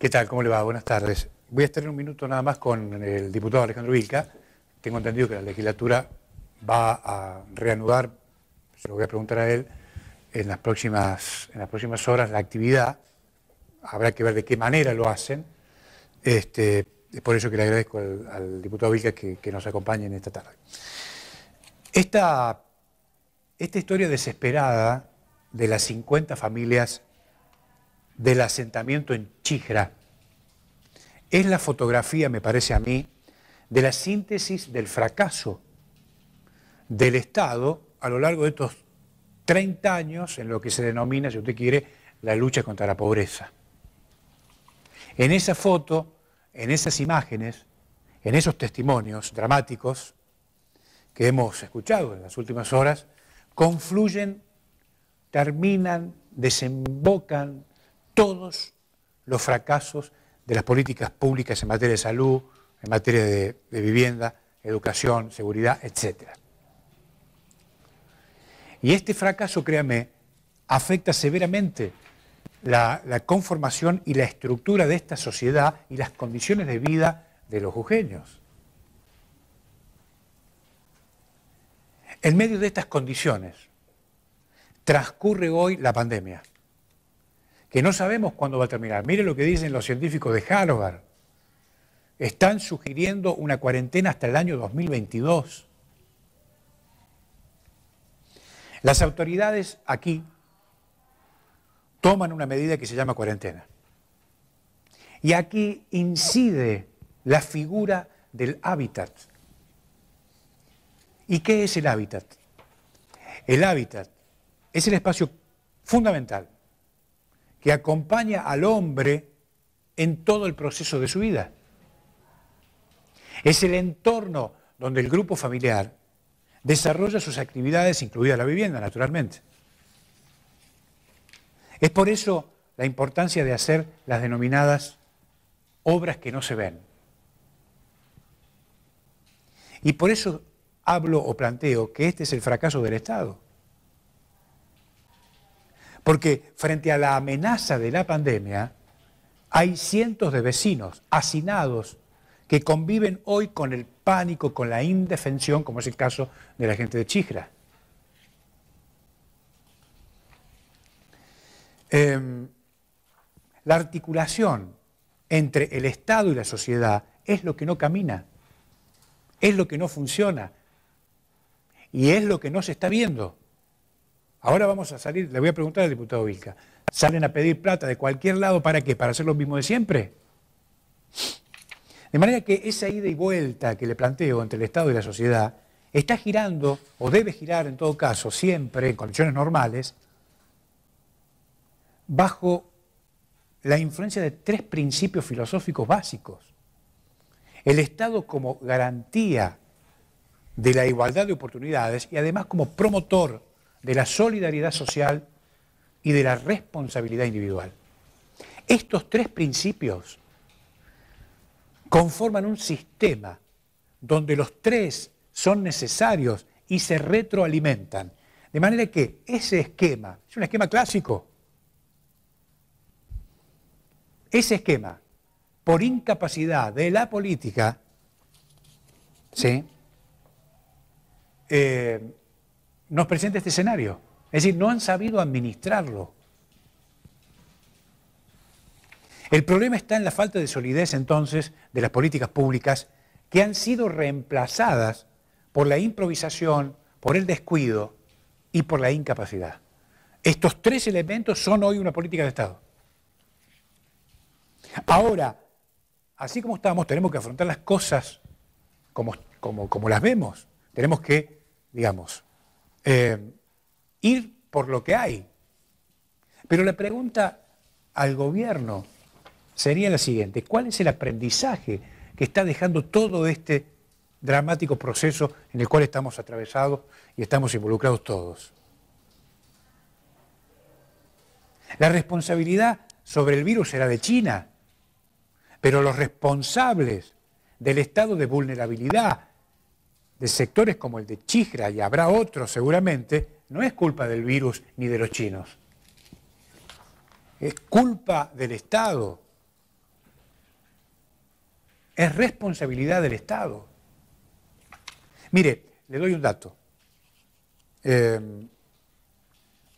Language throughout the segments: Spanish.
¿Qué tal? ¿Cómo le va? Buenas tardes. Voy a estar un minuto nada más con el diputado Alejandro Vilca. Tengo entendido que la legislatura va a reanudar, se lo voy a preguntar a él, en las próximas, en las próximas horas la actividad. Habrá que ver de qué manera lo hacen. Este, es por eso que le agradezco al, diputado Vilca que, nos acompañe en esta tarde. Esta, esta historia desesperada de las 50 familias del asentamiento en Chijra, Es la fotografía, me parece a mí, de la síntesis del fracaso del Estado a lo largo de estos 30 años en lo que se denomina, si usted quiere, la lucha contra la pobreza. En esa foto, en esas imágenes, en esos testimonios dramáticos que hemos escuchado en las últimas horas, confluyen, terminan, desembocan, todos los fracasos de las políticas públicas en materia de salud, en materia de, vivienda, educación, seguridad, etc. Y este fracaso, créame, afecta severamente la, la, conformación y la estructura de esta sociedad y las condiciones de vida de los jujeños. En medio de estas condiciones transcurre hoy la pandemia que no sabemos cuándo va a terminar. Mire lo que dicen los científicos de Harvard. Están sugiriendo una cuarentena hasta el año 2022. Las autoridades aquí toman una medida que se llama cuarentena. Y aquí incide la figura del hábitat. ¿Y qué es el hábitat? El hábitat es el espacio fundamental que acompaña al hombre en todo el proceso de su vida. Es el entorno donde el grupo familiar desarrolla sus actividades, incluida la vivienda, naturalmente. Es por eso la importancia de hacer las denominadas obras que no se ven. Y por eso hablo o planteo que este es el fracaso del Estado. Porque frente a la amenaza de la pandemia, hay cientos de vecinos hacinados que conviven hoy con el pánico, con la indefensión, como es el caso de la gente de Chigra. Em, la articulación entre el Estado y la sociedad es lo que no camina, es lo que no funciona y es lo que no se está viendo. Ahora vamos a salir, le voy a preguntar al diputado Vilca, ¿salen a pedir plata de cualquier lado para qué? ¿Para hacer lo mismo de siempre? De manera que esa ida y vuelta que le planteo entre el Estado y la sociedad está girando, o debe girar en todo caso, siempre, en condiciones normales, bajo la influencia de tres principios filosóficos básicos. El Estado como garantía de la igualdad de oportunidades y además como promotor de la solidaridad social y de la responsabilidad individual. Estos tres principios conforman un sistema donde los tres son necesarios y se retroalimentan. De manera que ese esquema, es un esquema clásico, ese esquema, por incapacidad de la política, ¿sí? Eh, nos presenta este escenario. Es decir, no han sabido administrarlo. El problema está en la falta de solidez entonces de las políticas públicas que han sido reemplazadas por la improvisación, por el descuido y por la incapacidad. Estos tres elementos son hoy una política de Estado. Ahora, así como estamos, tenemos que afrontar las cosas como, como las vemos. Tenemos que, digamos, eh, ir por lo que hay. Pero la pregunta al gobierno sería la siguiente, ¿cuál es el aprendizaje que está dejando todo este dramático proceso en el cual estamos atravesados y estamos involucrados todos? La responsabilidad sobre el virus era de China, pero los responsables del estado de vulnerabilidad de sectores como el de Chigra, y habrá otros seguramente, no es culpa del virus ni de los chinos. Es culpa del Estado. Es responsabilidad del Estado. Mire, le doy un dato. Em,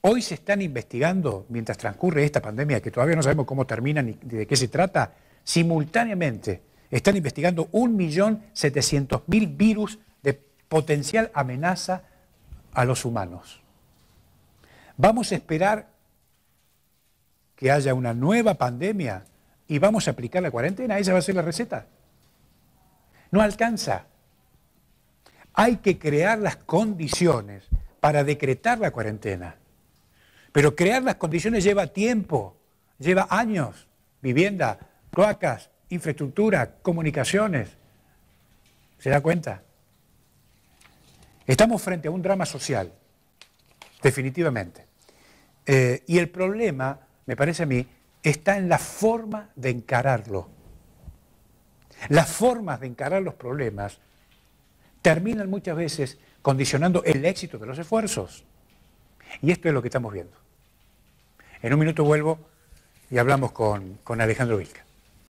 hoy se están investigando, mientras transcurre esta pandemia, que todavía no sabemos cómo termina ni de qué se trata, simultáneamente están investigando 1.700.000 virus potencial amenaza a los humanos. Vamos a esperar que haya una nueva pandemia y vamos a aplicar la cuarentena. Esa va a ser la receta. No alcanza. Hay que crear las condiciones para decretar la cuarentena. Pero crear las condiciones lleva tiempo, lleva años. Vivienda, cloacas, infraestructura, comunicaciones. ¿Se da cuenta? Estamos frente a un drama social, definitivamente. Eh, y el problema, me parece a mí, está en la forma de encararlo. Las formas de encarar los problemas terminan muchas veces condicionando el éxito de los esfuerzos. Y esto es lo que estamos viendo. En un minuto vuelvo y hablamos con, con Alejandro Vilca.